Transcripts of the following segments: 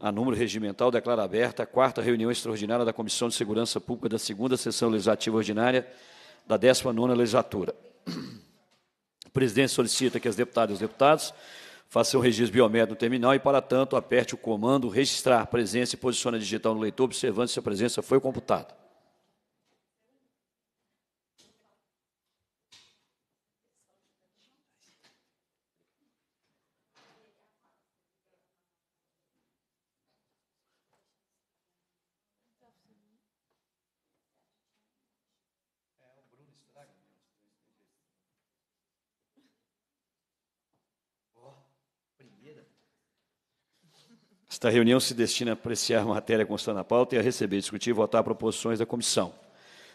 a número regimental, declara aberta a quarta reunião extraordinária da Comissão de Segurança Pública da segunda sessão legislativa ordinária da 19ª legislatura. O presidente solicita que as deputadas e os deputados façam o registro biométrico no terminal e, para tanto, aperte o comando registrar presença e posiciona digital no leitor, observando se a presença foi computada. Esta reunião se destina a apreciar a matéria constante na pauta e a receber, discutir e votar proposições da comissão.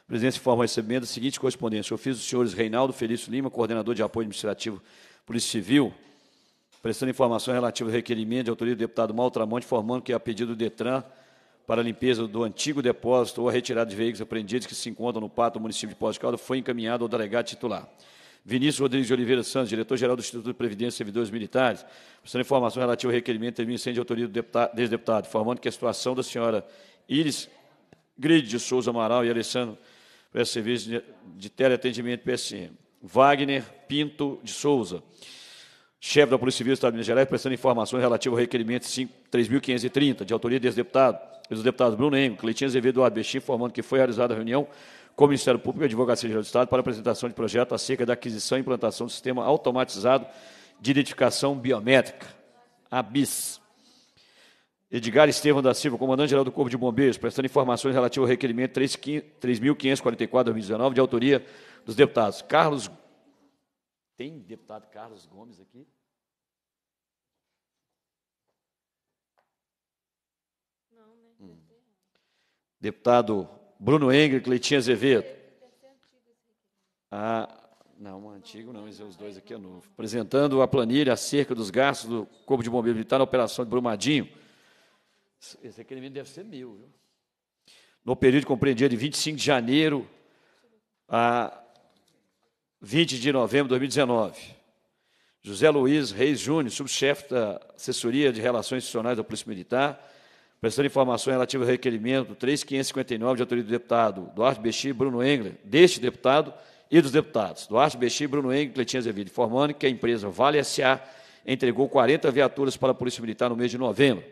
A presidência informa recebendo a seguinte correspondência. Ofício dos senhores Reinaldo Felício Lima, coordenador de apoio administrativo Polícia Civil, prestando informações relativas ao requerimento de autoria do deputado Maltramonte, informando que, a pedido do DETRAN, para a limpeza do antigo depósito ou a retirada de veículos apreendidos que se encontram no pato do município de Pós de Caldas, foi encaminhado ao delegado titular. Vinícius Rodrigues de Oliveira Santos, diretor-geral do Instituto de Previdência e Servidores Militares, prestando informação relativa ao requerimento de incêndio de autoria do deputado, ex-deputado, informando que a situação da senhora Iris Gride de Souza Amaral e Alessandro para serviço de, teleatendimento PSM. Wagner Pinto de Souza, chefe da Polícia Civil do Estado de Minas Gerais, prestando informações relativas ao requerimento 3.530, de autoria desde deputado, dos deputados Bruno Engo, Cleitinho Azevedo Arbestim, informando que foi realizada a reunião com o Ministério Público e Advocacia Geral do Estado para apresentação de projeto acerca da aquisição e implantação do sistema automatizado de identificação biométrica, ABIS. Edgar Estevam da Silva, comandante-geral do Corpo de Bombeiros, prestando informações relativas ao requerimento 3.544-2019, de autoria dos deputados Carlos... Tem deputado Carlos Gomes aqui? Não, né? Hum. Deputado Bruno Engler, Cleitinho Azevedo. Ah, não, antigo não, é os dois aqui é novo. Apresentando a planilha acerca dos gastos do Corpo de Bombeiros Militar na operação de Brumadinho. Esse requerimento deve ser meu, viu? No período compreendido de 25 de janeiro a 20 de novembro de 2019. José Luiz Reis Júnior, subchefe da Assessoria de Relações Institucionais da Polícia Militar, Prestando informações relativas ao requerimento 3559 de autoria do deputado Duarte Bexi Bruno Engler, deste deputado e dos deputados Duarte Bexi Bruno Engler e Cleitinho Azevedo, informando que a empresa Vale S.A. entregou 40 viaturas para a Polícia Militar no mês de novembro.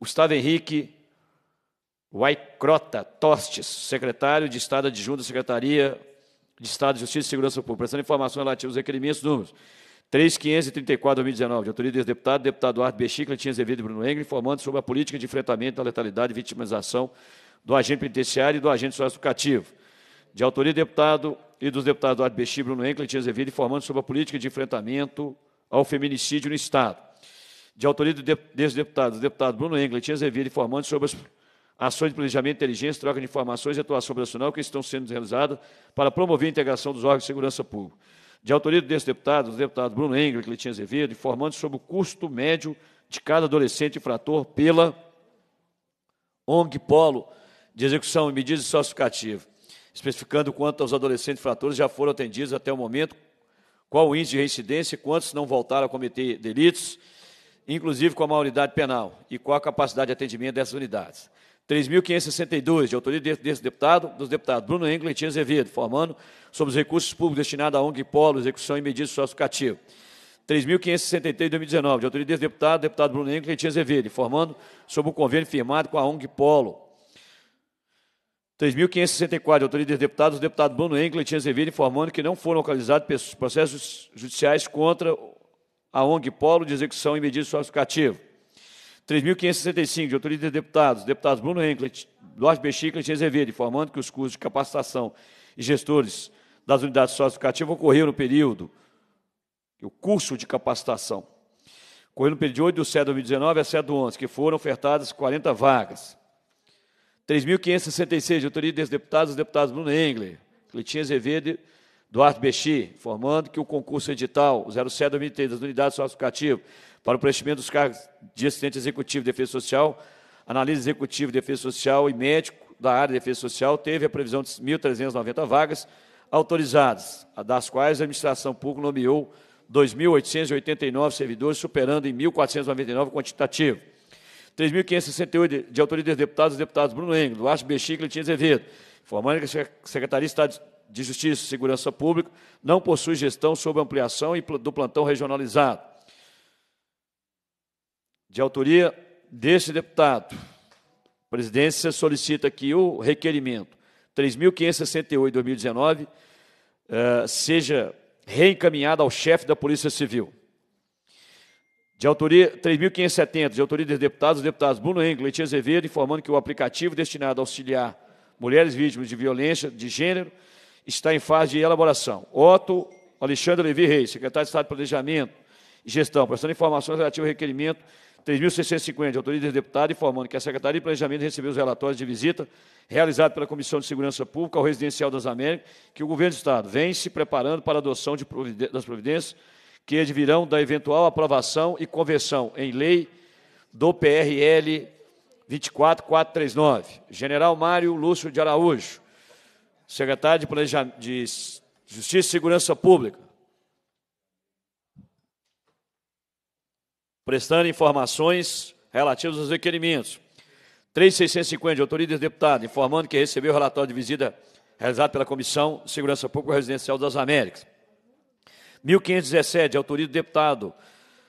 Gustavo Henrique Waicrota Tostes, secretário de Estado adjunto da Secretaria de Estado de Justiça e Segurança Pública, prestando informações relativas aos requerimentos números 3534 2019, de autoria do deputado, deputado Arthur Bexicla, tinha Azevedo e Bruno Engel, informando sobre a política de enfrentamento da letalidade e vitimização do agente penitenciário e do agente socioeducativo. De autoria do deputado e dos deputados Arthur Bexicla, Bruno Engel, tinha Azevedo, informando sobre a política de enfrentamento ao feminicídio no Estado. De autoria do de, deputado, do deputado Bruno Engel, tinha Azevedo, informando sobre as ações de planejamento, inteligência, troca de informações e atuação operacional que estão sendo realizadas para promover a integração dos órgãos de segurança pública. De autoria desse deputado, o deputado Bruno Engler, que ele tinha Azevedo, informando sobre o custo médio de cada adolescente infrator pela ONG Polo de Execução e Medidas Sociocativas, especificando quantos adolescentes infratores já foram atendidos até o momento, qual o índice de reincidência, quantos não voltaram a cometer delitos, inclusive com a maioridade penal, e qual a capacidade de atendimento dessas unidades. 3.562, de autoria desse deputado, dos deputados Bruno Engler e Tia Azevedo, formando sobre os recursos públicos destinados à ONG Polo, execução e medida sociocativa. 3.563 de 2019, de autoria desse deputado, deputado Bruno Engler e Tia Azevedo, informando sobre o convênio firmado com a ONG Polo. 3.564, de autoria dos deputados, deputado Bruno Engler e Tia Azevedo, informando que não foram localizados processos judiciais contra a ONG Polo de execução e medida sociocativa. 3.565 de autoria de deputados, deputados Bruno Henkel, Duarte Bexica e Azevedo, informando que os cursos de capacitação e gestores das unidades socioeducativas ocorreram no período, o curso de capacitação, ocorreu no período de 8 de setembro de 2019 a 7 de 11, que foram ofertadas 40 vagas. 3.566 de autoria dos deputados, deputados Bruno Engler, Cleitinho Azevedo Duarte Bexi, informando que o concurso edital 07-2003 das unidades socioeducativas para o preenchimento dos cargos de assistente executivo de defesa social, analista executivo de defesa social e médico da área de defesa social, teve a previsão de 1.390 vagas autorizadas, das quais a administração pública nomeou 2.889 servidores, superando em 1.499 o quantitativo. 3.568 de autoria de deputados, deputados Bruno Engel, Duarte Bexiga e Litinha Azevedo, informando que a Secretaria de Estado de Justiça e Segurança Pública não possui gestão sobre ampliação do plantão regionalizado de autoria deste deputado. A presidência solicita que o requerimento 3.568-2019 eh, seja reencaminhado ao chefe da Polícia Civil. De autoria 3.570, de autoria dos deputados, deputados Bruno e Letícia Azevedo, informando que o aplicativo destinado a auxiliar mulheres vítimas de violência de gênero está em fase de elaboração. Otto Alexandre Levi Reis, secretário de Estado de Planejamento e Gestão, prestando informações relativas ao requerimento 3.650, autoriza os deputados informando que a Secretaria de Planejamento recebeu os relatórios de visita realizados pela Comissão de Segurança Pública ao Residencial das Américas, que o Governo do Estado vem se preparando para a adoção das providências que advirão da eventual aprovação e conversão em lei do PRL 24439. General Mário Lúcio de Araújo, secretário de, Planeja de Justiça e Segurança Pública prestando informações relativas aos requerimentos. 3650 de autoria do deputado, informando que recebeu o relatório de visita realizado pela Comissão de Segurança Pública Residencial das Américas. 1517 de autoria do deputado,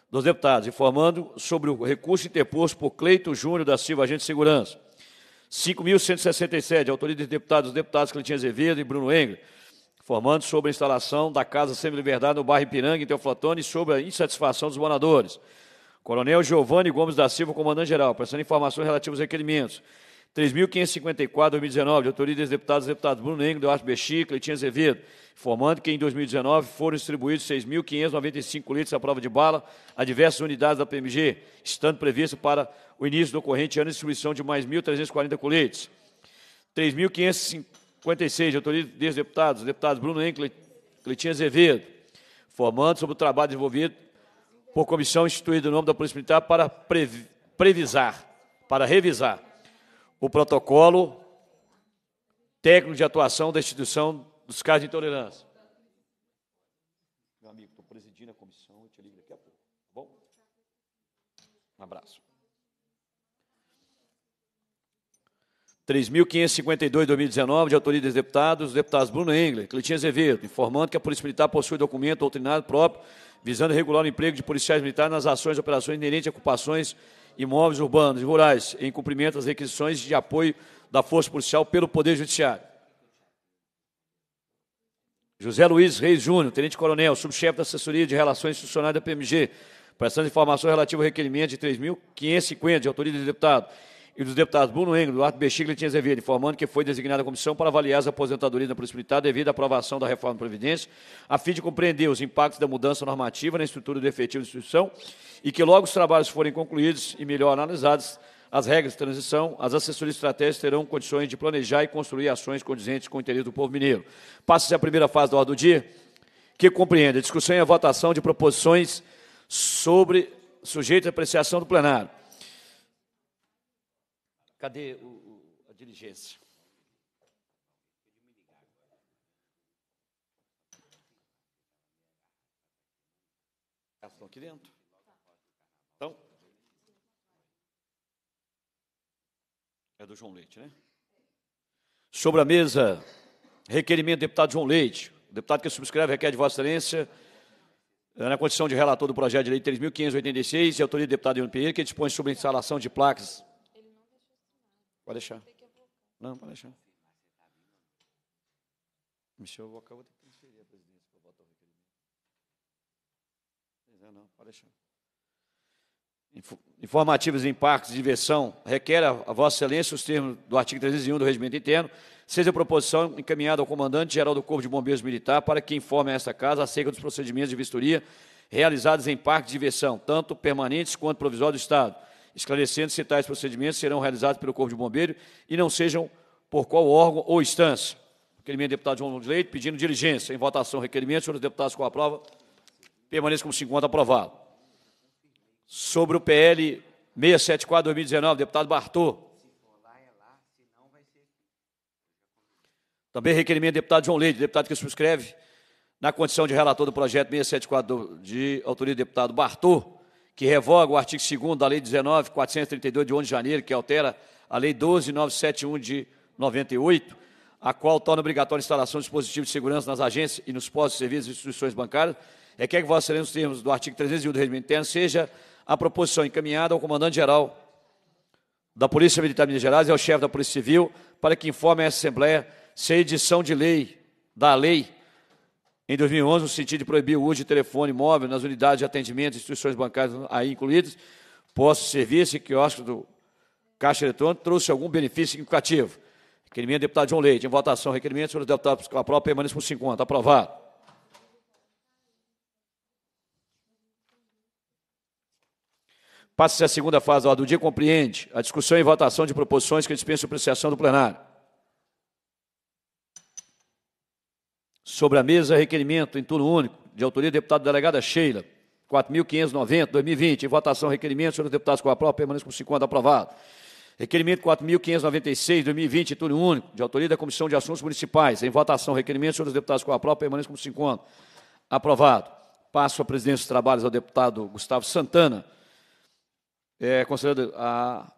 dos deputados, informando sobre o recurso interposto por Cleito Júnior da Silva, agente de segurança. 5.167, autoria dos deputados, dos deputados Cleitinho Azevedo e Bruno Engel, informando sobre a instalação da Casa Semi-Liberdade no bairro Ipiranga, em Teoflotone, e sobre a insatisfação dos moradores. Coronel Giovanni Gomes da Silva, comandante-geral, prestando informações relativas aos requerimentos. 3.554, 2019, de autoria dos deputados, deputados Bruno Engel, Duarte Bexica, Leitinho Azevedo, informando que em 2019 foram distribuídos 6.595 litros à prova de bala a diversas unidades da PMG, estando previsto para o início do corrente ano de distribuição de mais 1.340 coletes. 3.556, de autoria dos deputados, deputados Bruno Engel, Leitinho Azevedo, formando sobre o trabalho desenvolvido por comissão instituída no nome da Polícia Militar para previsar, para revisar o protocolo técnico de atuação da instituição dos casos de intolerância. Meu amigo, estou presidindo a comissão, eu te ligo daqui a pouco, tá bom? Um abraço. 3.552 2019, de autoria dos deputados, deputados Bruno Engler, Cletinha Azevedo, informando que a Polícia Militar possui documento doutrinado próprio visando regular o emprego de policiais militares nas ações e operações inerentes a ocupações imóveis urbanos e rurais, em cumprimento às requisições de apoio da Força Policial pelo Poder Judiciário. José Luiz Reis Júnior, Tenente Coronel, subchefe da Assessoria de Relações Institucionais da PMG, prestando informações relativas ao requerimento de 3.550 de autoria dos deputados e dos deputados Bruno Engel, Duarte Bexiga e Letinha Zevia, informando que foi designada a comissão para avaliar as aposentadorias da Polícia Militar devido à aprovação da reforma da Previdência, a fim de compreender os impactos da mudança normativa na estrutura do efetivo da instituição e que logo os trabalhos forem concluídos e melhor analisados, as regras de transição, as assessorias estratégicas terão condições de planejar e construir ações condizentes com o interesse do povo mineiro. Passa-se a primeira fase da ordem do dia, que compreende a discussão e a votação de proposições sobre sujeito à apreciação do plenário Cadê o, o, a diligência? Elas estão aqui dentro. Então, é do João Leite, né? Sobre a mesa, requerimento do deputado João Leite. O deputado que subscreve requer de Vossa Excelência eh, na condição de relator do projeto de lei 3.586 e autoria do deputado Ivan Pinheiro, que dispõe sobre a instalação de placas Pode deixar. Não, pode deixar. Mexeu, eu acabo de transferir a presidência para votar o requerimento. Não, é, não, pode deixar. Informativos em parques de diversão requer a Vossa Excelência os termos do artigo 301 do Regimento Interno, seja a proposição encaminhada ao Comandante-Geral do Corpo de Bombeiros Militar para que informe a esta Casa acerca dos procedimentos de vistoria realizados em parques de diversão, tanto permanentes quanto provisórios do Estado esclarecendo se tais procedimentos serão realizados pelo Corpo de Bombeiro e não sejam por qual órgão ou instância. Requerimento do deputado João de Leite, pedindo diligência. Em votação, requerimento. Senhores deputados, com a prova, permaneça como 50 aprovado. Sobre o PL 674-2019, deputado Bartô. Também requerimento do deputado João Leite, deputado que subscreve, na condição de relator do projeto 674 de autoria do deputado Bartô, que revoga o artigo 2 da Lei 19.432 de 11 de janeiro, que altera a Lei 12971 de 98, a qual torna obrigatória a instalação de dispositivos de segurança nas agências e nos postos de serviços e instituições bancárias, requer é é que Vossa Excelência, nos termos do artigo 301 do Regimento Interno, seja a proposição encaminhada ao Comandante-Geral da Polícia Militar de Minas Gerais e ao Chefe da Polícia Civil para que informe a Assembleia se a edição de lei, da lei em 2011, no sentido de proibir o uso de telefone móvel nas unidades de atendimento, e instituições bancárias aí incluídas, posto serviço e quiosques do Caixa Eletrônico, trouxe algum benefício significativo. Requerimento do deputado João Leite. Em votação, requerimento, senhores deputados, com a própria permaneça com 50. Aprovado. Passa-se a segunda fase do dia, compreende a discussão e votação de proposições que dispensam apreciação do plenário. Sobre a mesa, requerimento em turno único, de autoria do deputado delegada Sheila, 4.590, 2020. Em votação, requerimento, senhores deputados com a prova, permaneçam com 50 aprovado. Requerimento 4.596, 2020, turno único, de autoria da Comissão de Assuntos Municipais. Em votação, requerimento, senhores deputados com a prova, permaneçam com 50. Aprovado. Passo a presidência dos trabalhos ao deputado Gustavo Santana. É, considerando a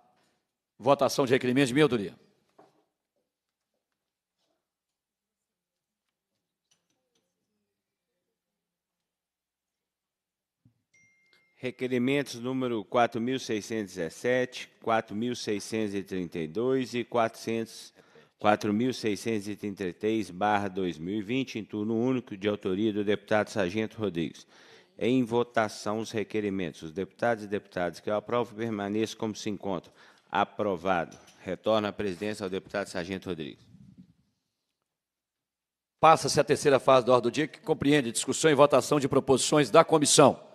votação de requerimento de minha autoria. Requerimentos número 4.617, 4.632 e 4.633-2020, em turno único, de autoria do deputado Sargento Rodrigues. Em votação, os requerimentos. Os deputados e deputadas que eu aprovo permaneçam como se encontram. Aprovado. Retorno à presidência ao deputado Sargento Rodrigues. Passa-se a terceira fase da ordem do dia, que compreende discussão e votação de proposições da comissão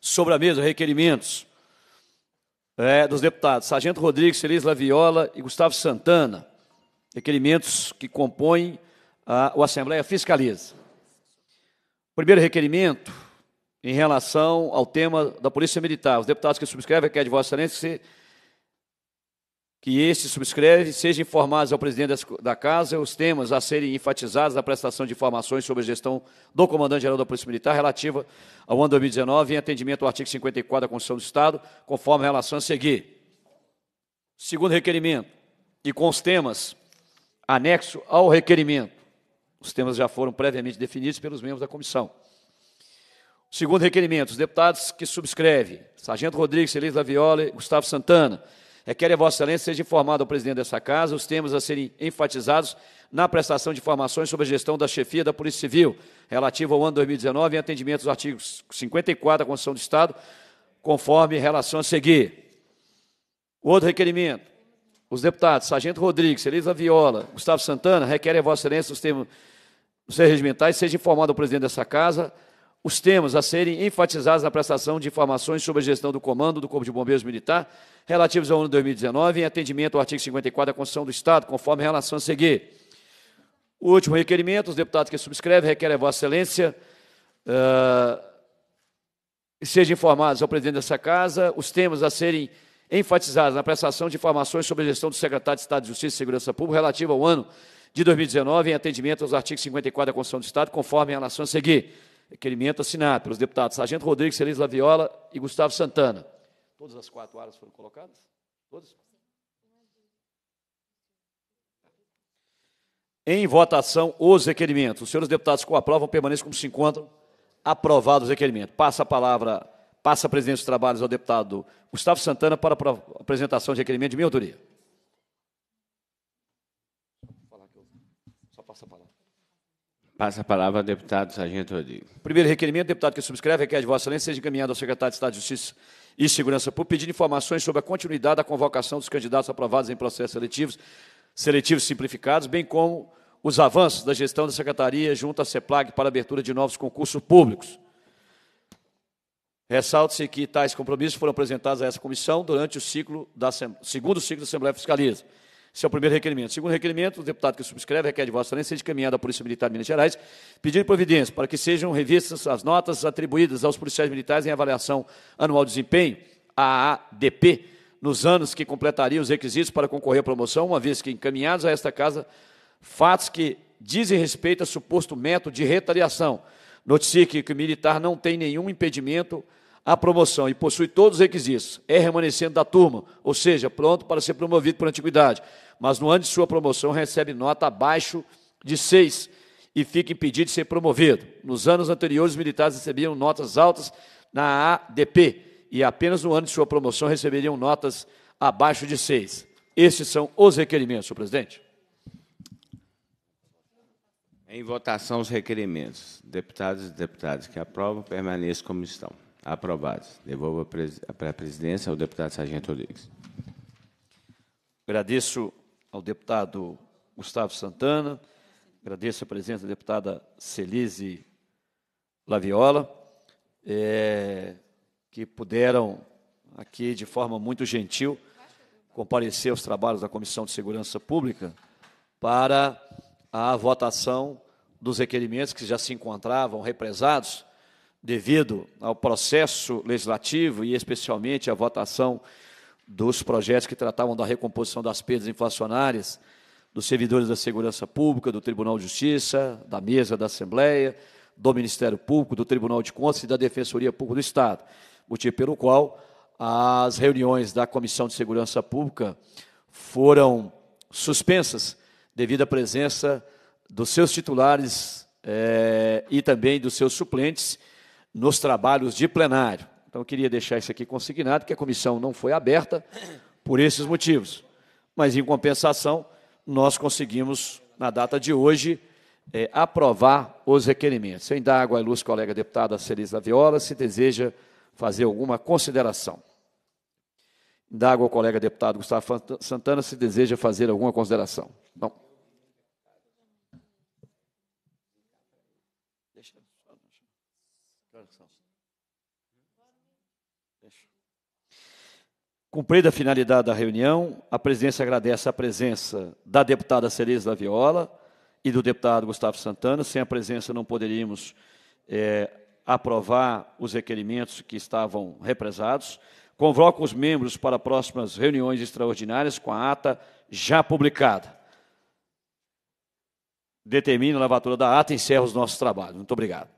sobre a mesa requerimentos é, dos deputados Sargento Rodrigues, Feliz Laviola e Gustavo Santana. Requerimentos que compõem a, a Assembleia Fiscaliza. Primeiro requerimento, em relação ao tema da Polícia Militar. Os deputados que subscrevem quer é de Vossa Excelência que se que este subscreve, sejam informados ao presidente da Casa os temas a serem enfatizados na prestação de informações sobre a gestão do comandante-geral da Polícia Militar relativa ao ano 2019, em atendimento ao artigo 54 da Constituição do Estado, conforme a relação a seguir. Segundo requerimento, e com os temas anexo ao requerimento. Os temas já foram previamente definidos pelos membros da comissão. Segundo requerimento, os deputados que subscrevem, Sargento Rodrigues, Celise Laviola e Gustavo Santana, Requer é a Vossa Excelência seja informado ao presidente dessa casa os temas a serem enfatizados na prestação de informações sobre a gestão da chefia da Polícia Civil, relativo ao ano 2019, em atendimento aos artigos 54 da Constituição do Estado, conforme relação a seguir. Outro requerimento. Os deputados Sargento Rodrigues, Elisa Viola, Gustavo Santana, requerem a Vossa Excelência os termos os regimentais, seja informado ao presidente dessa casa os temas a serem enfatizados na prestação de informações sobre a gestão do comando do Corpo de Bombeiros Militar relativos ao ano 2019, em atendimento ao artigo 54 da Constituição do Estado, conforme a relação a seguir. O último requerimento, os deputados que subscrevem requerem a Vossa Excelência uh, sejam informados ao presidente dessa Casa os temas a serem enfatizados na prestação de informações sobre a gestão do secretário de Estado de Justiça e Segurança Pública relativo ao ano de 2019, em atendimento aos artigos 54 da Constituição do Estado, conforme a relação a seguir requerimento assinado pelos deputados Sargento Rodrigues, Celise Laviola e Gustavo Santana. Todas as quatro áreas foram colocadas? Todas? Em votação, os requerimentos. Os senhores deputados que o aprovam permaneçam como se encontram. Aprovados os requerimentos. Passa a palavra, passa a presidência dos trabalhos ao deputado Gustavo Santana para a apresentação de requerimento de minha autoria. Passa a palavra ao deputado Sargento Rodrigo. Primeiro requerimento, deputado que subscreve, requer de Vossa Excelência seja encaminhado ao secretário de Estado de Justiça e Segurança Pública pedindo informações sobre a continuidade da convocação dos candidatos aprovados em processos seletivos, seletivos simplificados, bem como os avanços da gestão da Secretaria junto à CEPLAG para abertura de novos concursos públicos. Ressalta-se que tais compromissos foram apresentados a essa comissão durante o ciclo da, segundo ciclo da Assembleia Fiscaliza. Esse é o primeiro requerimento. Segundo requerimento, o deputado que subscreve requer de Vossa Excelência seja encaminhada à Polícia Militar de Minas Gerais pedindo providência para que sejam revistas as notas atribuídas aos policiais militares em avaliação anual de desempenho, AADP, nos anos que completariam os requisitos para concorrer à promoção, uma vez que encaminhados a esta casa fatos que dizem respeito a suposto método de retaliação. Notifique que o militar não tem nenhum impedimento a promoção e possui todos os requisitos, é remanescente da turma, ou seja, pronto para ser promovido por antiguidade, mas no ano de sua promoção recebe nota abaixo de 6 e fica impedido de ser promovido. Nos anos anteriores, os militares recebiam notas altas na ADP e apenas no ano de sua promoção receberiam notas abaixo de 6. Esses são os requerimentos, senhor presidente. Em votação, os requerimentos. Deputados e deputadas que aprovam, permaneçam como estão. Aprovados. Devolvo para a presidência ao deputado Sargento Rodrigues. Agradeço ao deputado Gustavo Santana, agradeço a presença da deputada Celise Laviola, é, que puderam aqui, de forma muito gentil, comparecer aos trabalhos da Comissão de Segurança Pública para a votação dos requerimentos que já se encontravam represados devido ao processo legislativo e especialmente à votação dos projetos que tratavam da recomposição das perdas inflacionárias dos servidores da Segurança Pública, do Tribunal de Justiça, da mesa da Assembleia, do Ministério Público, do Tribunal de Contas e da Defensoria Pública do Estado, motivo pelo qual as reuniões da Comissão de Segurança Pública foram suspensas devido à presença dos seus titulares eh, e também dos seus suplentes nos trabalhos de plenário. Então, eu queria deixar isso aqui consignado, que a comissão não foi aberta por esses motivos. Mas, em compensação, nós conseguimos, na data de hoje, é, aprovar os requerimentos. Eu indago à ilustre colega deputada Celisa Viola se deseja fazer alguma consideração. Indago ao colega deputado Gustavo Santana se deseja fazer alguma consideração. Não. Cumprida a finalidade da reunião, a presidência agradece a presença da deputada Cereza da Viola e do deputado Gustavo Santana. Sem a presença não poderíamos é, aprovar os requerimentos que estavam represados. Convoco os membros para próximas reuniões extraordinárias com a ata já publicada. Determino a lavatura da ata e encerro os nossos trabalhos. Muito obrigado.